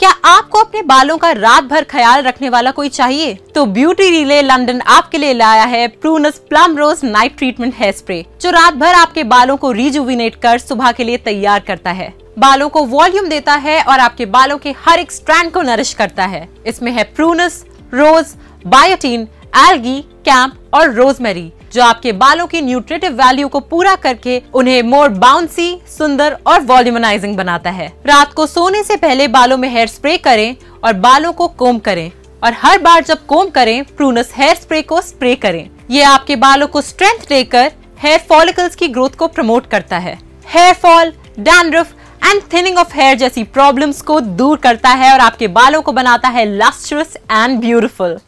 क्या आपको अपने बालों का रात भर ख्याल रखने वाला कोई चाहिए तो ब्यूटी रिले लंदन आपके लिए लाया है Prunus plum rose night treatment hair spray जो रात भर आपके बालों को रिजुविनेट कर सुबह के लिए तैयार करता है बालों को वॉल्यूम देता है और आपके बालों के हर एक स्ट्रैंड को नरिश करता है इसमें है प्रूनस रोज बायोटीन एल्गी कैंप और रोजमेरी जो आपके बालों की न्यूट्रिटिव वैल्यू को पूरा करके उन्हें मोर बाउंसी सुंदर और वॉल्यूमनाइजिंग बनाता है रात को सोने से पहले बालों में हेयर स्प्रे करें और बालों को कोम करें और हर बार जब कोम करें प्रूनस हेयर स्प्रे को स्प्रे करें ये आपके बालों को स्ट्रेंथ देकर हेयर फॉलिकल्स की ग्रोथ को प्रमोट करता है hair fall dandruff and thinning of hair जैसी प्रॉब्लम्स को दूर करता है और आपके बालों को बनाता है लस्ट्रस एंड ब्यूटिफुल